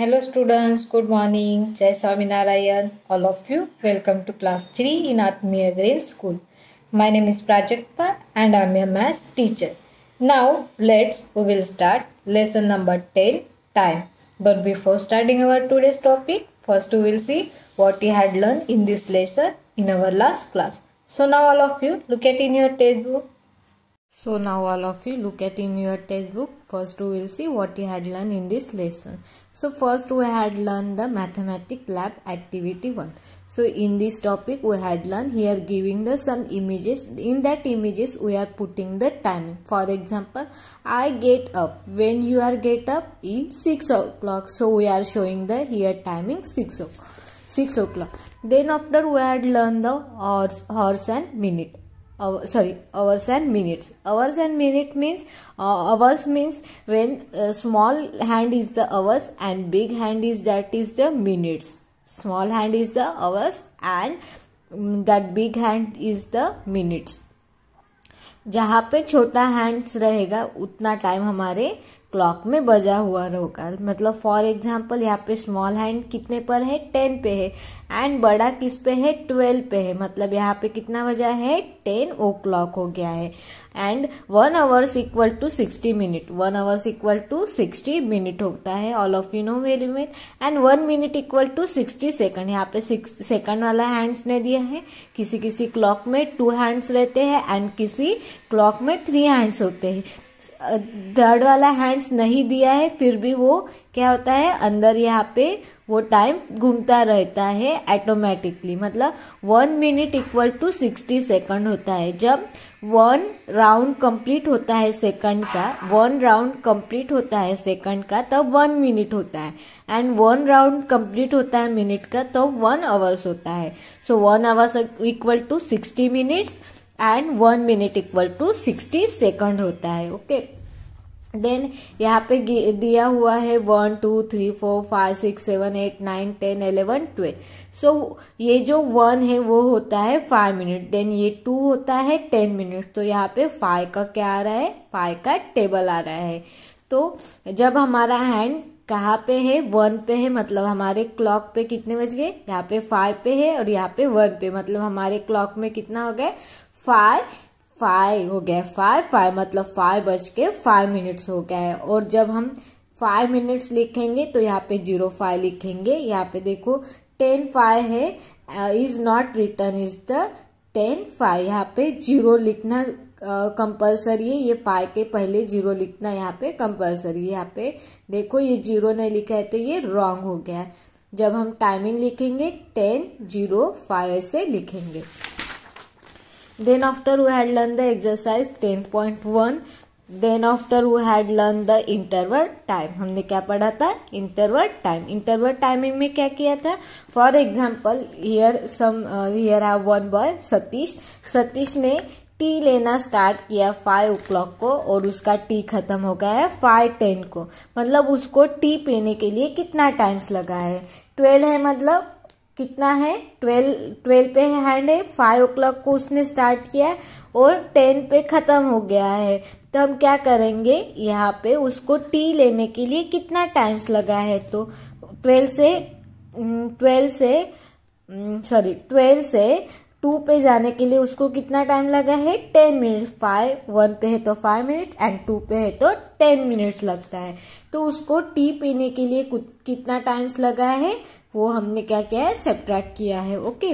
Hello students, good morning. Jai Swaminarayan, all of you. Welcome to class 3 in Atmiya Grace School. My name is Prajakta and I am a maths teacher. Now let's, we will start lesson number 10, time. But before starting our today's topic, first we will see what we had learned in this lesson in our last class. So now all of you look at in your textbook. So now all of you look at in your textbook. First we will see what we had learned in this lesson. So first we had learned the mathematic lab activity 1. So in this topic we had learned here giving the some images. In that images we are putting the timing. For example, I get up. When you are get up in 6 o'clock. So we are showing the here timing 6 o'clock. 6 o'clock. Then after we had learned the hours, hours and minute. Sorry hours and minutes hours and minute means hours means when small hand is the hours and big hand is that is the minutes small hand is the hours and that big hand is the minutes जहाँ पे छोटा hands रहेगा उतना time हमारे clock में बजा हुआ रहोगा मतलब फॉर एग्जाम्पल यहाँ पे स्मॉल हैंड कितने पर है टेन पे है एंड बड़ा किस पे है ट्वेल्व पे है मतलब यहाँ पे कितना बजा है टेन ओ क्लॉक हो गया है and one hours equal to sixty minute one hours equal to sixty minute होता है all of you know very minute and one minute equal to sixty second यहाँ पे सिक्स सेकंड वाला hands ने दिया है किसी किसी क्लॉक में टू हैंड्स रहते हैं एंड किसी क्लॉक में थ्री हैंड्स होते हैं थर्ड वाला हैंड्स नहीं दिया है फिर भी वो क्या होता है अंदर यहाँ पे वो टाइम घूमता रहता है ऐटोमेटिकली मतलब one minute equal to sixty second होता है जब वन राउंड कंप्लीट होता है सेकंड का वन राउंड कंप्लीट होता है सेकंड का तब वन मिनट होता है एंड वन राउंड कंप्लीट होता है मिनट का तब वन आवर्स होता है so one hours equal to sixty minutes and one minute equal to sixty second होता है ओके देन यहाँ पे दिया हुआ है one two three four five six seven eight nine ten eleven twelve so ये जो वन है वो होता है फाइव मिनट देन ये टू होता है टेन मिनट तो यहाँ पे फाइव का क्या आ रहा है फाइव का टेबल आ रहा है तो जब हमारा हैंड कहाँ पे है वन पे है मतलब हमारे क्लॉक पे कितने बज गए यहाँ पे फाइव पे है और यहाँ पे वन पे मतलब हमारे क्लॉक में कितना हो गया फाइव फाइव हो गया फाइव फाइव मतलब फाइव बज के फाइव मिनट्स हो गया है और जब हम फाइव मिनट्स लिखेंगे तो यहाँ पे जीरो फाइव लिखेंगे यहाँ पे देखो टेन फाइव है is not return is the ten five यहाँ पे जीरो लिखना कंपलसरी uh, है ये फाइव के पहले जीरो लिखना यहाँ पे कंपलसरी है यहाँ पे देखो ये जीरो नहीं लिखा है तो ये रॉन्ग हो गया है जब हम टाइमिंग लिखेंगे टेन जीरो फाइव से लिखेंगे then after we had learned the exercise 10.1 then after we had learn the interval time हमने क्या पढ़ा था इंटरवल टाइम इंटरवल टाइमिंग में क्या किया था for example here some here have uh, one boy Satish Satish ने टी लेना स्टार्ट किया फाइव ओ क्लॉक को और उसका टी खत्म हो गया है फाइव टेन को मतलब उसको टी पीने के लिए कितना टाइम्स लगा है ट्वेल्व है मतलब कितना है ट्वेल्व ट्वेल्व पे हैंड है फाइव ओ क्लॉक को उसने स्टार्ट किया और टेन पे ख़त्म हो गया है तो हम क्या करेंगे यहाँ पे उसको टी लेने के लिए कितना टाइम्स लगा है तो ट्वेल्व से ट्वेल्व हम्म, से सॉरी हम्म, ट्वेल्व से टू पे जाने के लिए उसको कितना टाइम लगा है टेन मिनट फाइव वन पे है तो फाइव मिनट्स एंड टू पे है तो टेन मिनट्स लगता है तो उसको टी पीने के लिए कितना टाइम्स लगा है वो हमने क्या किया है सब्ट्रैक किया है okay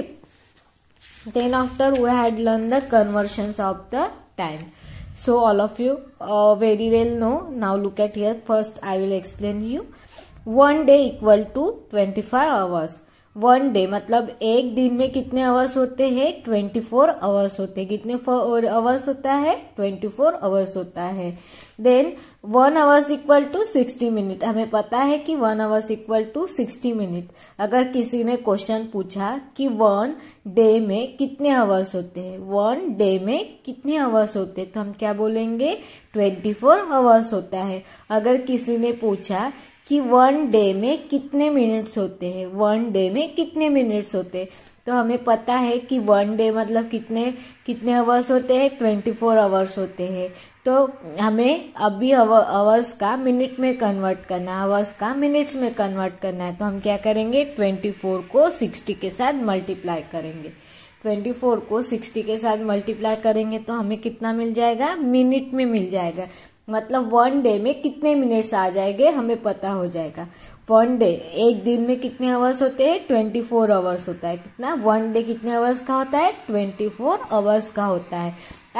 then after we had learn the conversions of the time so all of you very well know now look at here first I will explain you one day equal to twenty five hours one day मतलब एक दिन में कितने hours होते हैं twenty four hours होते हैं कितने आवर्स होता है ट्वेंटी फोर आवर्स होता है then one hours equal to sixty minute हमें पता है कि one hours equal to sixty minute अगर किसी ने क्वेश्चन पूछा कि वन डे में कितने आवर्स होते हैं वन डे में कितने आवर्स होते हैं तो हम क्या बोलेंगे ट्वेंटी फोर आवर्स होता है अगर किसी ने पूछा कि वन डे में कितने मिनट्स होते हैं वन डे में कितने मिनट्स होते हैं तो हमें पता है कि वन डे मतलब कितने कितने आवर्स होते हैं ट्वेंटी फोर आवर्स होते हैं तो हमें अभी आवर्स का मिनट में कन्वर्ट करना है आवर्स का मिनट्स में कन्वर्ट करना है तो हम क्या करेंगे ट्वेंटी फोर को सिक्सटी के साथ मल्टीप्लाई करेंगे ट्वेंटी फोर को सिक्सटी के साथ मल्टीप्लाई करेंगे तो हमें कितना मिल जाएगा मिनट में मिल जाएगा मतलब वन डे में कितने मिनट्स आ जाएंगे हमें पता हो जाएगा वन डे एक दिन में कितने आवर्स होते हैं ट्वेंटी फोर आवर्स होता है कितना वन डे कितने आवर्स का होता है ट्वेंटी फोर आवर्स का होता है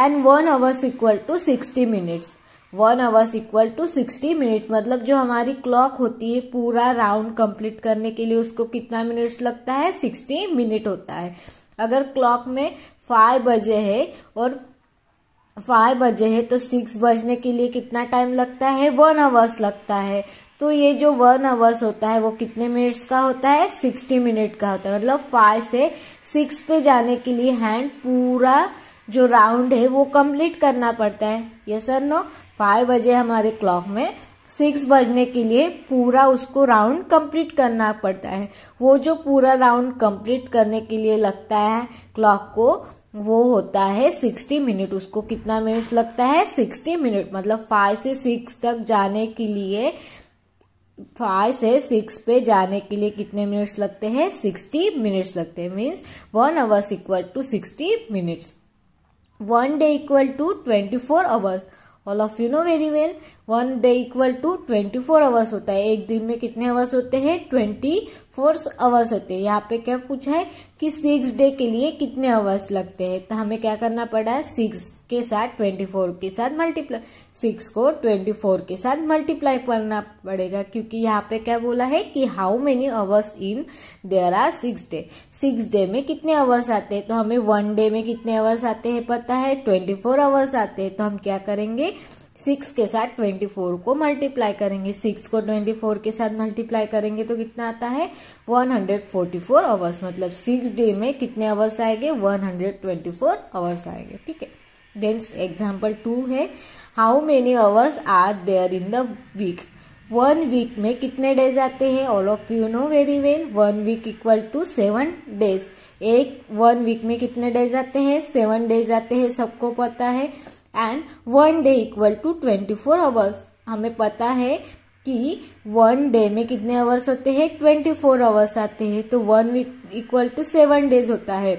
and one hours equal to sixty minutes one hours equal to sixty minute मतलब जो हमारी क्लॉक होती है पूरा राउंड कंप्लीट करने के लिए उसको कितना मिनट्स लगता है सिक्सटी मिनट होता है अगर क्लॉक में फाइव बजे है और फाइव बजे है तो सिक्स बजने के लिए कितना टाइम लगता है वन आवर्स लगता है तो ये जो वन आवर्स होता है वो कितने मिनट्स का होता है सिक्सटी मिनट का होता है मतलब फाइव से सिक्स पे जाने के लिए हैंड पूरा जो राउंड है वो कंप्लीट करना पड़ता है ये सर नो फाइव बजे हमारे क्लॉक में सिक्स बजने के लिए पूरा उसको राउंड कंप्लीट करना पड़ता है वो जो पूरा राउंड कंप्लीट करने के लिए लगता है क्लॉक को वो होता है सिक्सटी मिनट उसको कितना मिनट लगता है सिक्सटी मिनट मतलब फाइव से सिक्स तक जाने के लिए फाइव से सिक्स पे जाने के लिए कितने मिनट्स लगते हैं सिक्सटी मिनट्स लगते हैं means one hours equal to sixty minutes one day equal to twenty four hours all of you know very well one day equal to twenty four hours होता है एक दिन में कितने आवर्स होते हैं ट्वेंटी फोर आवर्स होते हैं यहाँ पे क्या पूछा है कि सिक्स डे के लिए कितने आवर्स लगते हैं तो हमें क्या करना पड़ा है सिक्स के साथ ट्वेंटी फोर के साथ मल्टीप्लाई सिक्स को ट्वेंटी फोर के साथ मल्टीप्लाई करना पड़ेगा क्योंकि यहाँ पे क्या बोला है कि how many hours in there are six day six day में कितने आवर्स आते हैं तो हमें वन डे में कितने आवर्स आते हैं पता है ट्वेंटी फोर आवर्स आते हैं तो हम क्या करेंगे सिक्स के साथ ट्वेंटी फोर को मल्टीप्लाई करेंगे सिक्स को ट्वेंटी फोर के साथ मल्टीप्लाई करेंगे तो कितना आता है one hundred forty four hours मतलब सिक्स डे में कितने आवर्स आएंगे one hundred twenty four hours आएंगे ठीक है देन एग्जाम्पल टू है how many hours are there in the week one week में कितने डेज आते हैं all of you know very well one week equal to seven days एक one week में कितने डेज आते हैं सेवन डेज आते हैं सबको पता है and one day equal to twenty four hours हमें पता है कि वन डे में कितने आवर्स होते हैं ट्वेंटी फोर आवर्स आते हैं तो one week equal to seven days होता है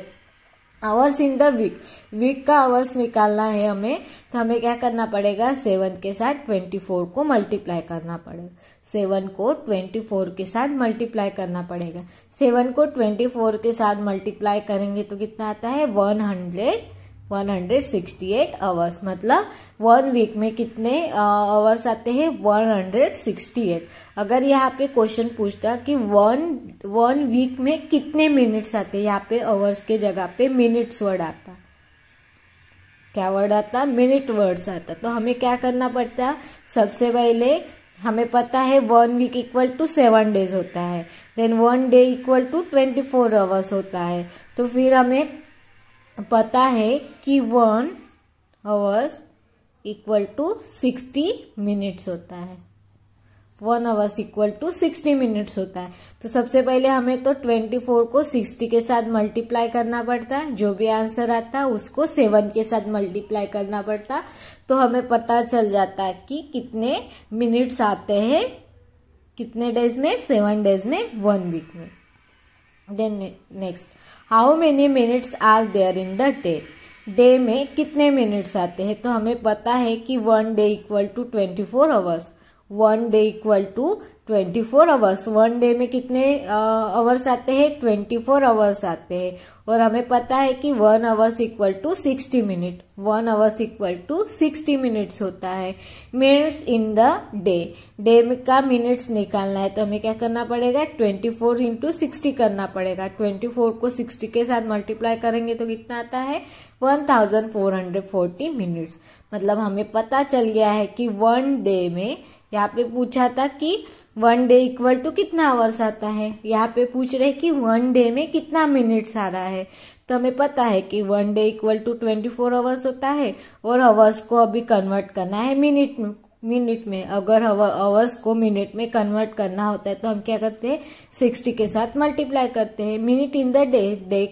hours in the week week का आवर्स निकालना है हमें तो हमें क्या करना पड़ेगा सेवन के साथ ट्वेंटी फोर को मल्टीप्लाई करना पड़ेगा सेवन को ट्वेंटी फोर के साथ मल्टीप्लाई करना पड़ेगा सेवन को ट्वेंटी फोर के साथ मल्टीप्लाई करेंगे तो कितना आता है वन हंड्रेड 168 आवर्स मतलब वन वीक में कितने आवर्स आते हैं 168 अगर यहाँ पे क्वेश्चन पूछता कि वन वन वीक में कितने मिनट्स आते हैं यहाँ पे आवर्स के जगह पे मिनट्स वर्ड आता क्या वर्ड आता मिनट वर्ड्स आता तो हमें क्या करना पड़ता सबसे पहले हमें पता है one week equal to seven days होता है then one day equal to twenty four hours होता है तो फिर हमें पता है कि one hours equal to sixty minutes होता है one hours equal to sixty minutes होता है तो सबसे पहले हमें तो ट्वेंटी फोर को सिक्सटी के साथ मल्टीप्लाई करना पड़ता है जो भी आंसर आता है उसको सेवन के साथ मल्टीप्लाई करना पड़ता तो हमें पता चल जाता है कि कितने मिनट्स आते हैं कितने डेज में सेवन डेज में वन वीक में then next how many minutes are there in the day day में कितने मिनट्स आते हैं तो हमें पता है कि one day equal to twenty four hours one day equal to twenty four hours one day में कितने आवर्स आते हैं ट्वेंटी फोर आवर्स आते हैं और हमें पता है कि one hours equal to sixty minute one hours equal to sixty minutes होता है minutes in the day day का मिनट्स निकालना है तो हमें क्या करना पड़ेगा ट्वेंटी फोर इंटू सिक्सटी करना पड़ेगा ट्वेंटी फोर को सिक्सटी के साथ मल्टीप्लाई करेंगे तो कितना आता है one thousand four hundred forty minutes मतलब हमें पता चल गया है कि वन डे में यहाँ पे पूछा था कि वन डे इक्वल टू कितना आवर्स आता है यहाँ पे पूछ रहे कि वन डे में कितना मिनट्स आ रहा है तो हमें पता है कि one day equal to twenty four hours होता है और आवर्स को अभी कन्वर्ट करना है मिनट में मिनट में अगर आवर्स को मिनट में कन्वर्ट करना होता है तो हम क्या करते हैं सिक्सटी के साथ मल्टीप्लाई करते हैं minute in the day day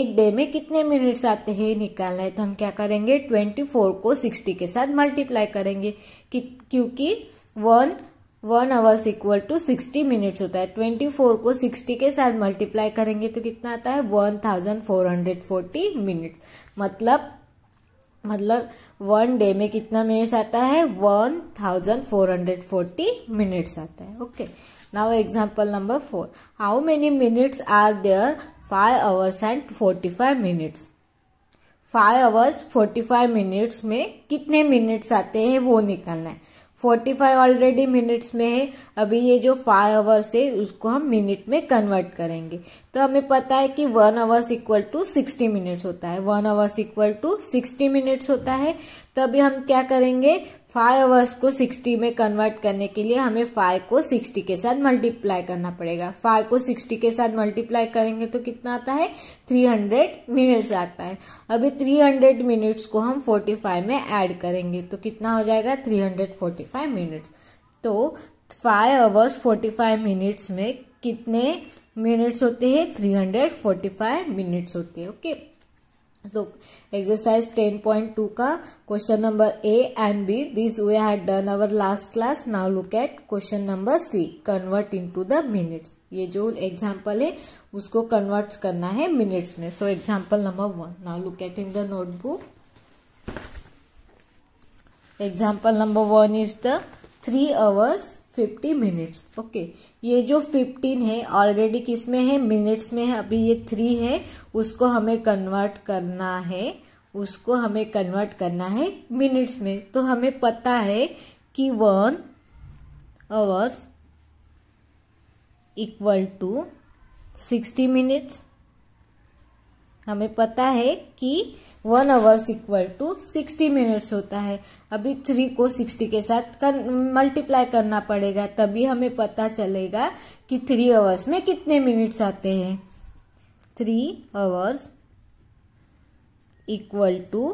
एक डे में कितने मिनट्स आते हैं निकालना है तो हम क्या करेंगे ट्वेंटी फोर को सिक्सटी के साथ मल्टीप्लाई करेंगे कि, क्योंकि one one hours equal to sixty minutes होता है ट्वेंटी फोर को सिक्सटी के साथ मल्टीप्लाई करेंगे तो कितना आता है one thousand four hundred forty minutes मतलब मतलब वन डे में कितना मिनट्स आता है one thousand four hundred forty minutes आता है okay now example number four how many minutes are there five hours and forty five minutes five hours forty five minutes में कितने मिनट्स आते हैं वो निकालना है फोर्टी फाइव ऑलरेडी मिनट्स में है अभी ये जो फाइव आवर्स है उसको हम मिनट में कन्वर्ट करेंगे तो हमें पता है कि one hours equal to sixty minutes होता है one hours equal to sixty minutes होता है तो अभी हम क्या करेंगे फाइव अवर्स को सिक्सटी में कन्वर्ट करने के लिए हमें फाइव को सिक्सटी के साथ मल्टीप्लाई करना पड़ेगा फाइव को सिक्सटी के साथ मल्टीप्लाई करेंगे तो कितना आता है थ्री हंड्रेड मिनट्स आता है अभी थ्री हंड्रेड मिनट्स को हम फोर्टी फाइव में ऐड करेंगे तो कितना हो जाएगा three hundred forty five minutes तो five hours forty five minutes में कितने मिनट्स होते हैं three hundred forty five minutes होते हैं ओके okay? तो एक्सरसाइज टू का question number A and B this we had done our last class now look at question number C convert into the minutes ये जो example है उसको convert करना है मिनट्स में so example number one now look at in the notebook example number one is the three hours fifty minutes okay ये जो fifteen है ऑलरेडी किस में है मिनट्स में है अभी ये थ्री है उसको हमें कन्वर्ट करना है उसको हमें कन्वर्ट करना है मिनट्स में तो हमें पता है कि one hours equal to sixty minutes हमें पता है कि one hours equal to sixty minutes होता है अभी थ्री को सिक्सटी के साथ कर मल्टीप्लाई करना पड़ेगा तभी हमें पता चलेगा कि थ्री आवर्स में कितने मिनट्स आते हैं three hours equal to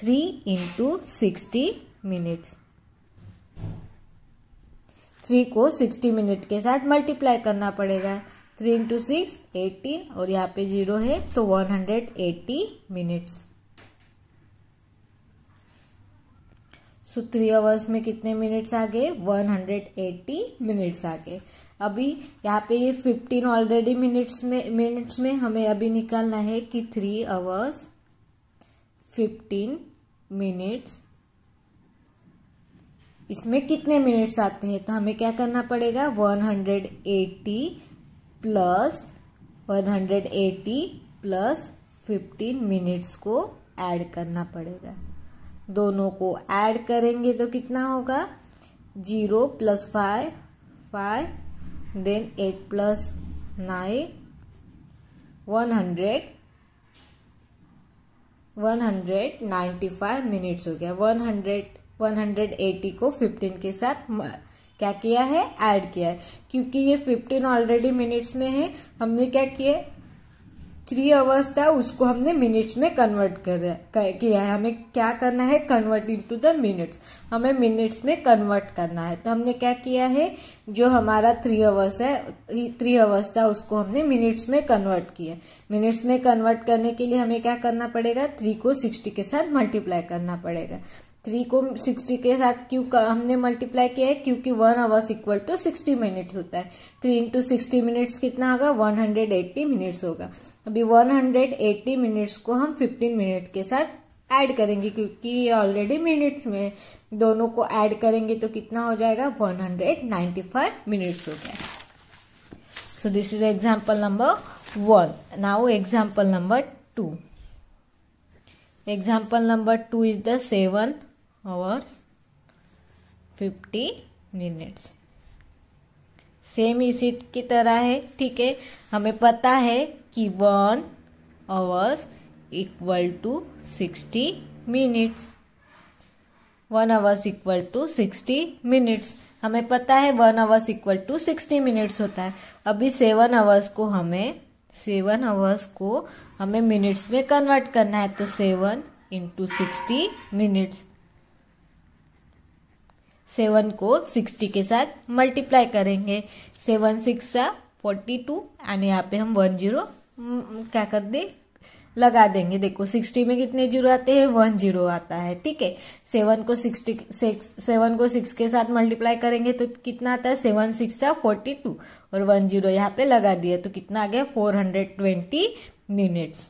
three into sixty minutes three को सिक्सटी मिनट के साथ मल्टीप्लाई करना पड़ेगा थ्री इंटू सिक्स एटीन और यहाँ पे जीरो है तो one hundred eighty minutes so three hours में कितने मिनट्स आ गए वन हंड्रेड एट्टी मिनट्स आ गए अभी यहाँ पे ये फिफ्टीन ऑलरेडी मिनट्स में मिनट्स में हमें अभी निकालना है कि थ्री आवर्स फिफ्टीन मिनट्स इसमें कितने मिनट्स आते हैं तो हमें क्या करना पड़ेगा one hundred eighty plus 180 plus 15 minutes को ऐड करना पड़ेगा दोनों को ऐड करेंगे तो कितना होगा zero plus five five then eight plus nine one hundred one hundred ninety five minutes हो गया one hundred one hundred eighty को फिफ्टीन के साथ क्या किया है ऐड किया है क्योंकि ये फिफ्टीन ऑलरेडी मिनट्स में है हमने क्या किया थ्री आवर्स था उसको हमने मिनट्स में कन्वर्ट कर, कर किया है हमें क्या करना है कन्वर्ट इनटू द मिनट्स हमें मिनट्स में कन्वर्ट करना है तो हमने क्या किया है जो हमारा थ्री आवर्स है थ्री आवर्स था उसको हमने मिनट्स में कन्वर्ट किया मिनट्स में कन्वर्ट करने के लिए हमें क्या करना पड़ेगा थ्री को सिक्सटी के साथ मल्टीप्लाई करना पड़ेगा थ्री को सिक्सटी के साथ क्यों का हमने मल्टीप्लाई किया है क्योंकि one hours equal to sixty minute होता है थ्री इंटू सिक्सटी मिनट्स कितना होगा वन हंड्रेड एट्टी मिनट्स होगा अभी वन हंड्रेड एट्टी मिनट्स को हम फिफ्टीन मिनट के साथ ऐड करेंगे क्योंकि ये ऑलरेडी मिनट्स में दोनों को ऐड करेंगे तो कितना हो जाएगा one hundred ninety five minutes हो गया so this is example number one now example number two example number two is the seven hours 50 minutes same इसी की तरह है ठीक है हमें पता है कि one hours equal to sixty minutes one hours equal to sixty minutes हमें पता है one hours equal to sixty minutes होता है अभी सेवन आवर्स को हमें सेवन आवर्स को हमें मिनट्स में कन्वर्ट करना है तो seven into sixty minutes seven को सिक्सटी के साथ मल्टीप्लाई करेंगे सेवन सिक्स सा फोर्टी टू एंड यहाँ पे हम वन जीरो क्या कर दे लगा देंगे देखो सिक्सटी में कितने जीरो आते हैं वन जीरो आता है ठीक है सेवन को सिक्सटी सिक्स सेवन को सिक्स के साथ मल्टीप्लाई करेंगे तो कितना आता है सेवन सिक्स सा फोर्टी टू और वन जीरो यहाँ पे लगा दिया तो कितना आ गया फोर हंड्रेड ट्वेंटी मिनट्स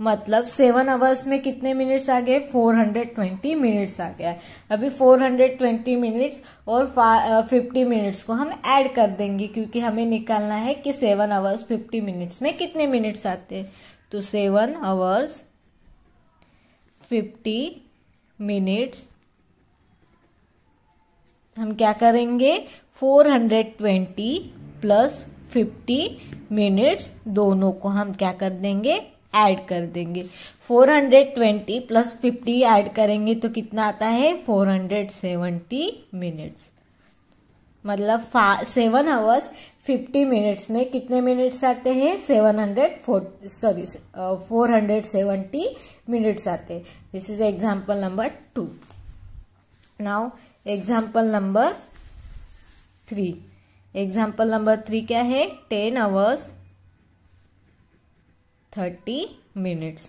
मतलब सेवन आवर्स में कितने मिनट्स आ गए 420 मिनट्स आ गया है अभी 420 मिनट्स और 50 मिनट्स को हम ऐड कर देंगे क्योंकि हमें निकालना है कि सेवन आवर्स 50 मिनट्स में कितने मिनट्स आते हैं तो सेवन आवर्स 50 मिनट्स हम क्या करेंगे 420 प्लस 50 मिनट्स दोनों को हम क्या कर देंगे ऐड कर देंगे 420 प्लस 50 ऐड करेंगे तो कितना आता है 470 मिनट्स मतलब सेवन आवर्स फिफ्टी मिनट्स में कितने मिनट्स आते हैं seven hundred sorry uh, four hundred seventy minutes आते हैं this is example number two now example number three example number three क्या है टेन आवर्स थर्टी मिनट्स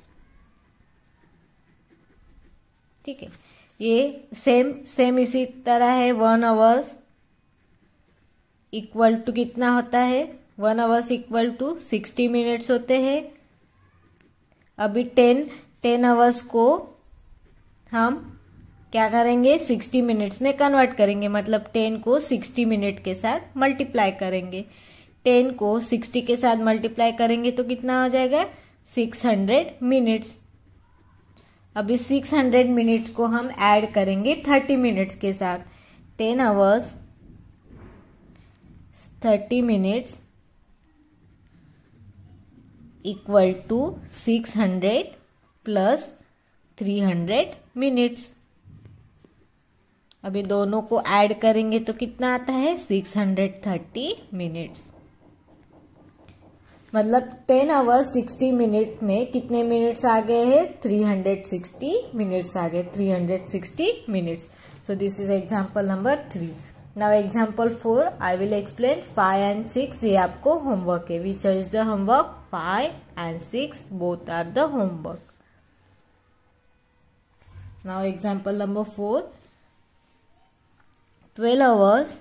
ठीक है ये सेम सेम इसी तरह है वन आवर्स इक्वल टू कितना होता है one hours equal to sixty minutes होते हैं अभी टेन टेन आवर्स को हम क्या करेंगे सिक्सटी मिनट्स में कन्वर्ट करेंगे मतलब टेन को सिक्सटी मिनट के साथ मल्टीप्लाई करेंगे टेन को सिक्सटी के साथ मल्टीप्लाई करेंगे तो कितना हो जाएगा सिक्स हंड्रेड मिनट्स अभी सिक्स हंड्रेड मिनट को हम ऐड करेंगे थर्टी मिनट्स के साथ ten hours thirty minutes equal to six hundred plus three hundred minutes अभी दोनों को ऐड करेंगे तो कितना आता है सिक्स हंड्रेड थर्टी मिनट्स मतलब टेन आवर्स सिक्सटी मिनट में कितने मिनट्स आ गए हैं थ्री हंड्रेड सिक्सटी मिनट्स आ गए three hundred sixty minutes so this is example number three now example four I will explain five and six ये आपको होमवर्क है which is the homework five and six both are the homework now example number four twelve hours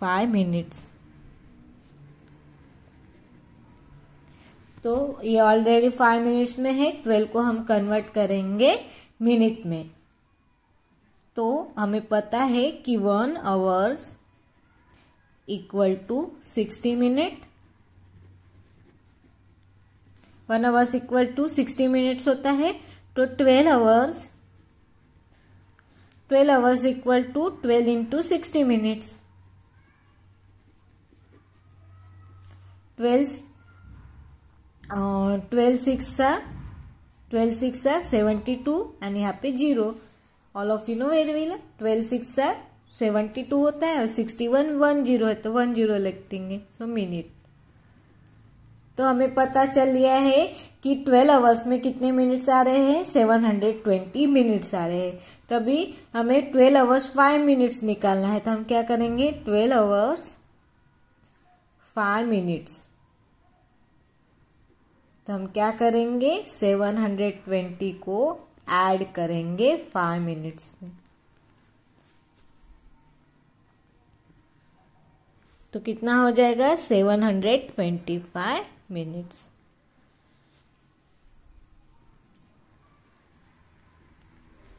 five minutes तो ये already five minutes में है twelve को हम convert करेंगे मिनट में तो हमें पता है कि one hours equal to sixty minute one hours equal to sixty minutes होता है तो twelve hours twelve hours equal to twelve into sixty minutes twelve twelve सिक्सचा twelve six seventy two and यहाँ पे zero all of you know very well twelve सिक्सचा seventy two होता है और सिक्सटी वन वन जीरो है तो one zero लिख देंगे सो मिनट तो हमें पता चल लिया है कि ट्वेल्व आवर्स में कितने मिनट्स आ रहे हैं सेवन हंड्रेड ट्वेंटी मिनट्स आ रहे हैं तभी तो हमें ट्वेल्व आवर्स फाइव मिनट्स निकालना है तो हम क्या करेंगे ट्वेल्व आवर्स फाइव मिनट्स तो हम क्या करेंगे 720 को ऐड करेंगे फाइव मिनट्स में तो कितना हो जाएगा 725 मिनट्स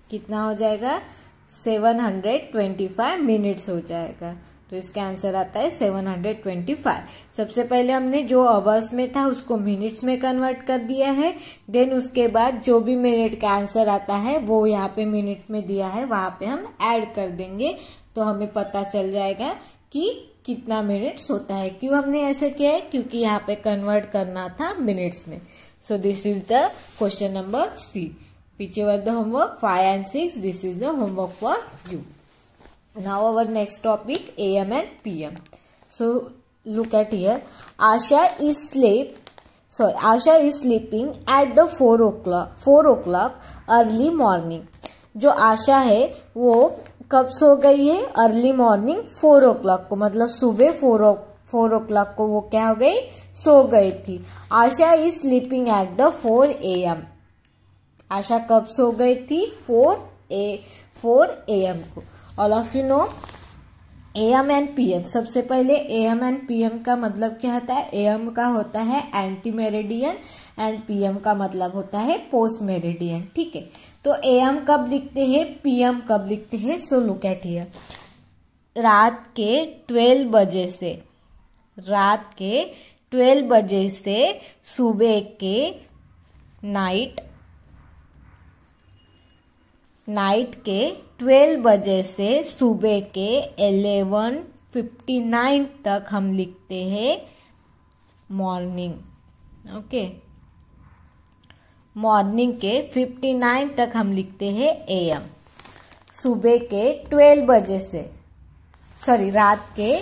कितना हो जाएगा 725 मिनट्स हो जाएगा तो इसका आंसर आता है 725 सबसे पहले हमने जो अवर्स में था उसको मिनट्स में कन्वर्ट कर दिया है देन उसके बाद जो भी मिनट का आंसर आता है वो यहाँ पे मिनट में दिया है वहाँ पे हम ऐड कर देंगे तो हमें पता चल जाएगा कि कितना मिनट्स होता है क्यों हमने ऐसा किया है क्योंकि यहाँ पे कन्वर्ट करना था मिनट्स में so this is the question number C पीछे word the homework five and six this is the homework for you now our next topic am and pm so look at here asha is sleep sorry asha is sleeping at the 4 o'clock 4 o'clock early morning जो आशा है वो कब सो गई है early morning four o'clock को मतलब सुबह four o four o'clock को वो क्या हो गई सो गई थी Asha is sleeping at the four A M Asha कब सो गई थी four A four A M को all of you know A M and P M सबसे पहले A M and P M का मतलब क्या होता है ए एम का होता है ante Meridian and P M का मतलब होता है पोस्ट मेरेडियन ठीक है तो ए एम कब लिखते हैं पी एम कब लिखते हैं सो लुक एट हियर रात के ट्वेल्व बजे से रात के ट्वेल्व बजे से सुबह के नाइट नाइट के ट्वेल्व बजे से सुबह के एलेवन फिफ्टी नाइन तक हम लिखते हैं मॉर्निंग ओके मॉर्निंग के फिफ्टी नाइन तक हम लिखते हैं एम सुबह के ट्वेल्व बजे से सॉरी रात के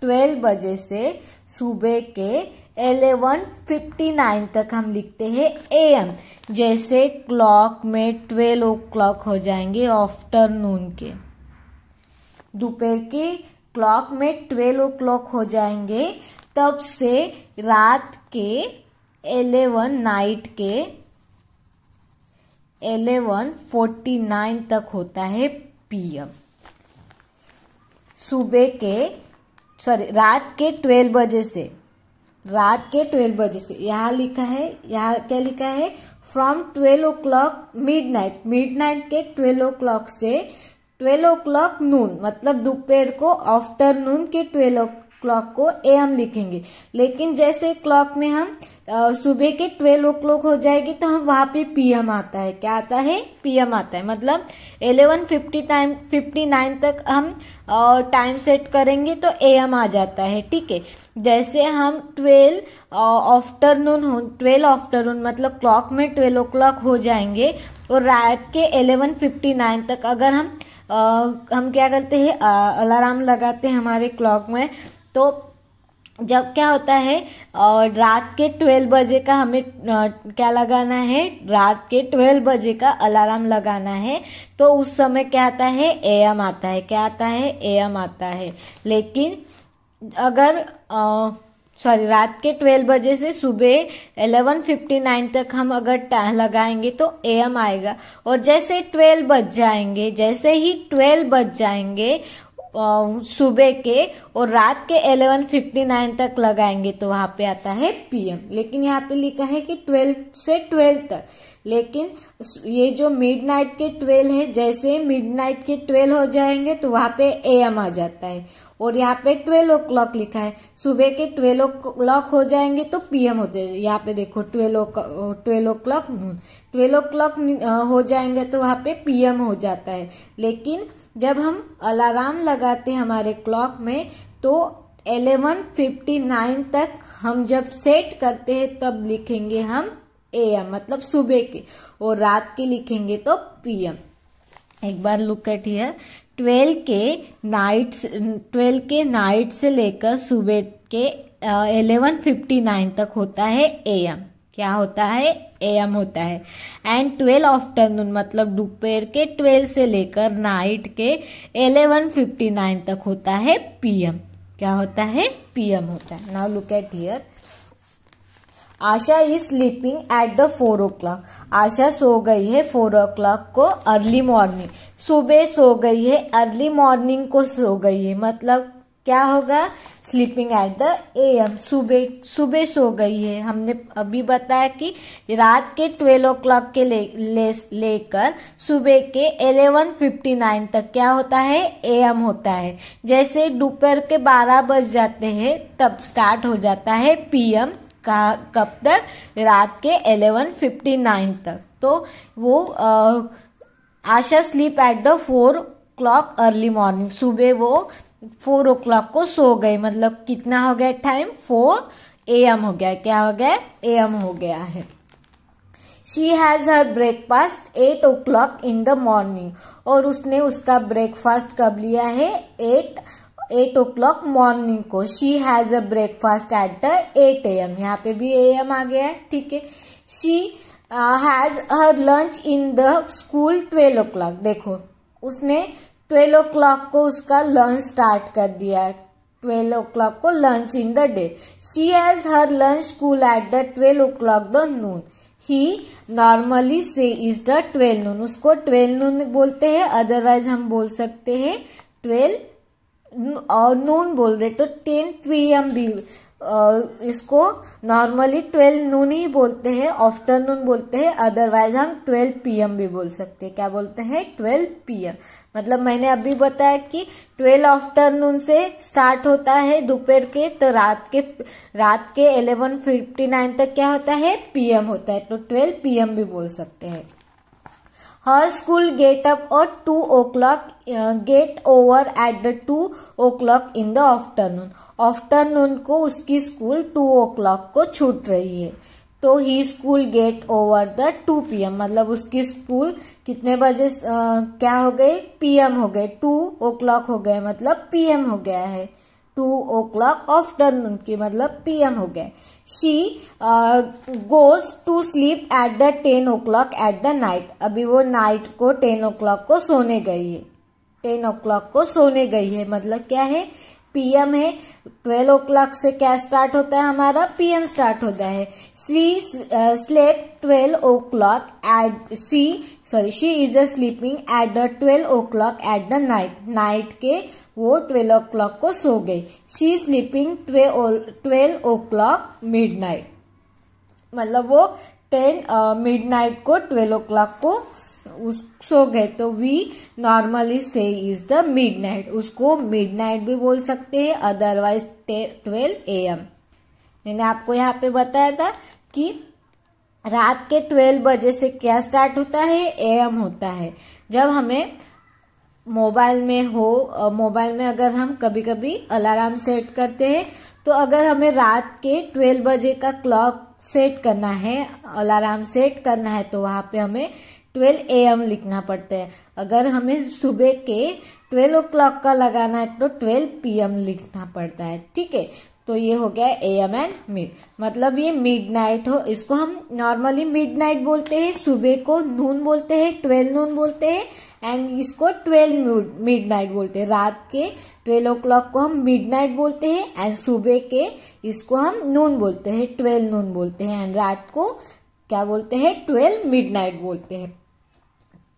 ट्वेल्व बजे से सुबह के एलेवन फिफ्टी नाइन तक हम लिखते हैं ए एम जैसे क्लॉक में ट्वेल्व ओ क्लॉक हो जाएंगे आफ्टरनून के दोपहर के क्लॉक में ट्वेल्व ओ क्लॉक हो जाएंगे तब से रात के एलेवन नाइट के एलेवन फोर्टी नाइन तक होता है पीएम सुबह के सॉरी रात के ट्वेल्व बजे से रात के ट्वेल्व बजे से यहाँ लिखा है यहाँ क्या लिखा है from twelve o'clock midnight midnight के ट्वेल्व ओ क्लॉक से ट्वेल्व ओ क्लॉक नून मतलब दोपहर को आफ्टरनून के ट्वेल्व ओ क्लॉक को ए हम लिखेंगे लेकिन जैसे क्लॉक में हम सुबह के ट्वेल्व ओ क्लॉक हो जाएगी तो हम वहाँ पे एम आता है क्या आता है पी एम आता है मतलब eleven fifty time fifty nine तक हम टाइम सेट करेंगे तो एम आ जाता है ठीक है जैसे हम ट्वेल्व आफ्टरनून हो ट्वेल्व आफ्टरनून मतलब क्लॉक में ट्वेल्व ओ क्लॉक हो जाएंगे और रात के एलेवन फिफ्टी नाइन तक अगर हम आ, हम क्या करते हैं अलार्म लगाते हैं हमारे क्लॉक में तो जब क्या होता है और रात के ट्वेल्व बजे का हमें क्या लगाना है रात के ट्वेल्व बजे का अलार्म लगाना है तो उस समय क्या आता है एम आता है क्या आता है एम आता है लेकिन अगर सॉरी रात के ट्वेल्व बजे से सुबह एलेवन फिफ्टी नाइन तक हम अगर लगाएंगे तो एम आएगा और जैसे ट्वेल्व बज जाएंगे जैसे ही ट्वेल्व बज जाएंगे सुबह के और रात के एलेवन फिफ्टी नाइन तक लगाएंगे तो वहाँ पे आता है पीएम लेकिन यहाँ पे लिखा है कि ट्वेल्व से ट्वेल्व तक लेकिन ये जो मिडनाइट के ट्वेल्व है जैसे मिडनाइट के ट्वेल्व हो जाएंगे तो वहाँ पे एम आ जाता है और यहाँ पे ट्वेल्व ओ क्लॉक लिखा है सुबह के ट्वेल्व ओ क्लॉक हो जाएंगे तो पीएम जाए यहाँ पे देखो twelve twelve o'clock twelve o'clock हो जाएंगे तो वहाँ पे पीएम हो जाता है लेकिन जब हम अलार्म लगाते हैं हमारे क्लॉक में तो एलेवन फिफ्टी नाइन तक हम जब सेट करते हैं तब लिखेंगे हम ए एम मतलब सुबह के और रात के लिखेंगे तो पीएम एक बार लुक एट हियर ट्वेल्व के नाइट ट्वेल्व के नाइट से लेकर सुबह के एलेवन फिफ्टी नाइन तक होता है ए एम क्या होता है ए एम होता है एंड ट्वेल्व आफ्टरनून मतलब दोपहर के ट्वेल्व से लेकर नाइट के एलेवन फिफ्टी नाइन तक होता है पी एम क्या होता है पी एम होता है now look at here Asha is sleeping at the four o'clock Asha सो गई है फोर ओ क्लॉक को अर्ली मॉर्निंग सुबह सो गई है अर्ली मॉर्निंग को सो गई है मतलब क्या होगा sleeping at the A M सुबह सुबह सो गई है हमने अभी बताया कि रात के ट्वेल्व ओ क्लॉक के ले लेकर ले, ले सुबह के एलेवन फिफ्टी नाइन तक क्या होता है ए एम होता है जैसे दोपहर के बारह बज जाते हैं तब स्टार्ट हो जाता है पी एम का कब तक रात के एलेवन फिफ्टी नाइन तक तो वो Asha sleep at the four clock early morning सुबह वो फोर ओ क्लॉक को सो गए मतलब कितना हो गया टाइम फोर ए एम हो गया क्या हो गया ए एम हो गया है she has her breakfast at o'clock in the morning और उसने उसका ब्रेकफास्ट कब लिया है at eight o'clock morning को she has a breakfast at the eight A M यहाँ पे भी ए एम आ गया है ठीक है she has her lunch in the school twelve o'clock देखो उसने ट्वेल्व ओ क्लॉक को उसका लंच स्टार्ट कर दिया है ट्वेल्व ओ क्लॉक को lunch in the day she has her lunch school at the twelve o'clock the noon he normally say is the twelve noon उसको twelve नून बोलते हैं otherwise हम बोल सकते हैं ट्वेल्व नून बोल रहे तो टेन पी एम भी इसको नॉर्मली ट्वेल्व नून ही बोलते हैं आफ्टरनून बोलते हैं अदरवाइज हम ट्वेल्व पी एम भी बोल सकते हैं क्या बोलते हैं ट्वेल्व पी एम मतलब मैंने अभी बताया कि ट्वेल्व आफ्टरनून से स्टार्ट होता है दोपहर के तो रात के रात के एलेवन फिफ्टी नाइन तक क्या होता है पीएम होता है तो ट्वेल्व पीएम भी बोल सकते हैं her school get up at two o'clock get over at the two o'clock in the afternoon afternoon को उसकी स्कूल टू ओ क्लॉक को छूट रही है तो ही school get over the two P M मतलब उसकी स्कूल कितने बजे क्या हो गए पी एम हो गए टू ओ क्लॉक हो गए मतलब पी एम हो गया है टू ओ क्लॉक आफ्टरनून की मतलब पीएम हो गए she goes to sleep at the ten o'clock at the night अभी वो नाइट को टेन ओ क्लॉक को सोने गई है टेन ओ क्लॉक को सोने गई है मतलब क्या है पीएम है ट्वेल्व ओ क्लॉक से क्या स्टार्ट होता है हमारा पीएम स्टार्ट होता है she slept twelve o'clock at she sorry she is sleeping at the twelve o'clock at the night night के वो ट्वेल्व ओ क्लॉक को सो गई she is sleeping twelve o'clock midnight मतलब वो ten midnight को twelve o'clock को सो गए तो we normally say is the midnight उसको मिड नाइट भी बोल सकते हैं अदरवाइज ट्वेल्व ए एम मैंने आपको यहाँ पे बताया था कि रात के ट्वेल्व बजे से क्या स्टार्ट होता है एम होता है जब हमें मोबाइल में हो मोबाइल में अगर हम कभी कभी अलार्म सेट करते हैं तो अगर हमें रात के ट्वेल्व बजे का क्लॉक सेट करना है अलार्म सेट करना है तो वहाँ पे हमें ट्वेल्व ए एम लिखना पड़ता है अगर हमें सुबह के ट्वेल्व ओ क्लॉक का लगाना है तो ट्वेल्व पी एम लिखना पड़ता है ठीक है तो ये हो गया ए एम एंड मिड मतलब ये मिड नाइट हो इसको हम नॉर्मली मिड नाइट बोलते हैं सुबह को नून बोलते हैं ट्वेल्व नून बोलते हैं एंड इसको ट्वेल्व मिड नाइट बोलते हैं रात के ट्वेल्व ओ क्लॉक को हम मिड नाइट बोलते हैं एंड सुबह के इसको हम नून बोलते हैं ट्वेल्व नून बोलते हैं एंड रात को क्या बोलते हैं ट्वेल्व मिड नाइट बोलते हैं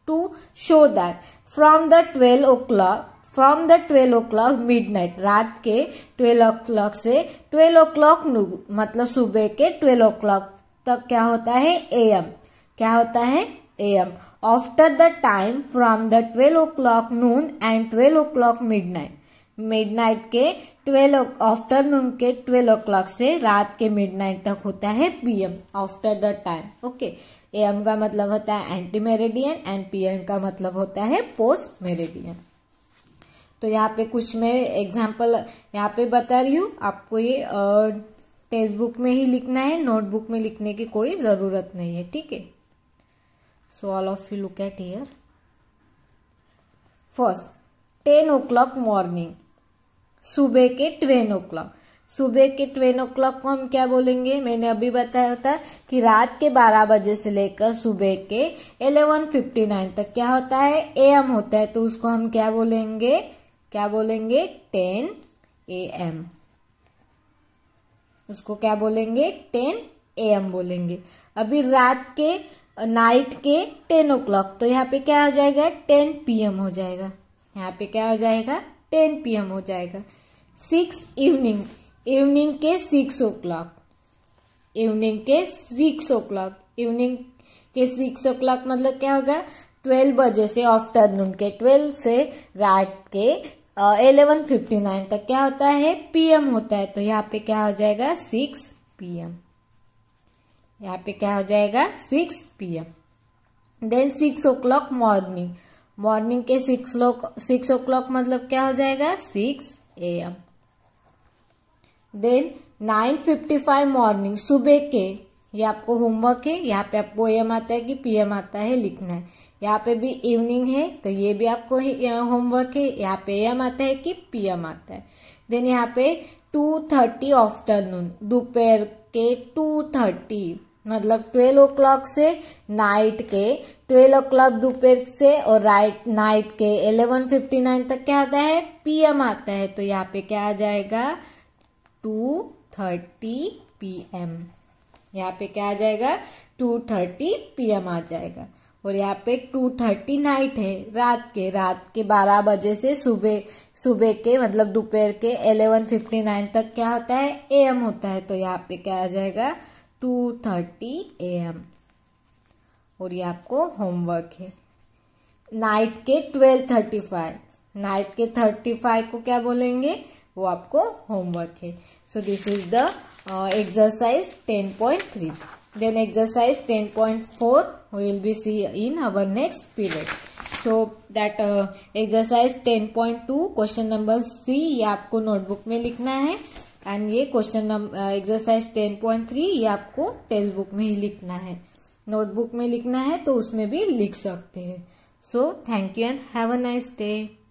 to show that from the twelve o'clock from the twelve o'clock midnight रात के ट्वेल्व ओ क्लॉक से ट्वेल्व ओ क्लॉक मतलब सुबह के ट्वेल्व ओ क्लॉक तक क्या होता है ए एम क्या होता है A M after the time from the twelve o'clock noon and twelve o'clock midnight midnight के ट्वेल्व आफ्टरनून के ट्वेल्व ओ क्लॉक से रात के मिड नाइट तक होता है P M after the time okay A M का मतलब होता है ante Meridian and P M का मतलब होता है पोस्ट मेरेडियन तो यहाँ पे कुछ मैं एग्जाम्पल यहाँ पे बता रही हूँ आपको ये टेक्स्ट बुक में ही लिखना है नोटबुक में लिखने की कोई ज़रूरत नहीं है ठीक है so all of you look at here first ten o'clock morning सुबह के ट्वेन ओ क्लॉक सुबह के ट्वेन ओ क्लॉक को हम क्या बोलेंगे मैंने अभी बताया था कि रात के बारह बजे से लेकर सुबह के फिफ्टी नाइन तक क्या होता है एम होता है तो उसको हम क्या बोलेंगे क्या बोलेंगे टेन ए एम उसको क्या बोलेंगे टेन ए एम बोलेंगे अभी रात के नाइट के टेन ओ क्लॉक तो यहाँ पे क्या हो जाएगा टेन पी एम हो जाएगा यहाँ पे क्या हो जाएगा टेन पी एम हो जाएगा सिक्स इवनिंग इवनिंग के सिक्स ओ क्लॉक इवनिंग के सिक्स ओ क्लॉक इवनिंग के सिक्स ओ क्लॉक मतलब क्या होगा ट्वेल्व बजे से आफ्टरनून के ट्वेल्व से रात के एलेवन फिफ्टी नाइन तक क्या होता है पीएम होता है तो यहाँ पे क्या हो जाएगा सिक्स पीएम यहाँ पे क्या हो जाएगा six PM then six o'clock morning morning के सिक्स लोक सिक्स ओ क्लॉक मतलब क्या हो जाएगा six A M then nine fifty five morning सुबह के ये आपको होमवर्क है यहाँ पे आपको एम आता है कि पीएम आता है लिखना है यहाँ पे भी इवनिंग है तो ये भी आपको होमवर्क है यहाँ पे एम आता है कि पी एम आता है देन यहाँ पे टू थर्टी आफ्टरनून दोपहर के टू थर्टी मतलब ट्वेल्व ओ क्लॉक से नाइट के ट्वेल्व ओ क्लॉक दोपहर से और राइट नाइट के एलेवन फिफ्टी नाइन तक क्या आता है पीएम आता है तो यहाँ पे क्या आ जाएगा टू थर्टी पी एम यहाँ पे क्या आ जाएगा टू थर्टी पीएम आ जाएगा और यहाँ पे टू थर्टी नाइट है रात के रात के बारह बजे से सुबह सुबह के मतलब दोपहर के एलेवन फिफ्टी नाइन तक क्या होता है ए एम होता है तो यहाँ पे क्या आ जाएगा टू थर्टी ए एम और ये आपको होमवर्क है नाइट के ट्वेल्व थर्टी फाइव नाइट के थर्टी फाइव को क्या बोलेंगे वो आपको होमवर्क है so this is the exercise ten point three Then exercise 10.4 we will be see in our next period. So that exercise ten point two question number C ये आपको notebook में लिखना है एंड ये question exercise ten point three ये आपको text book में ही लिखना है नोटबुक में लिखना है तो उसमें भी लिख सकते हैं so thank you and have a nice day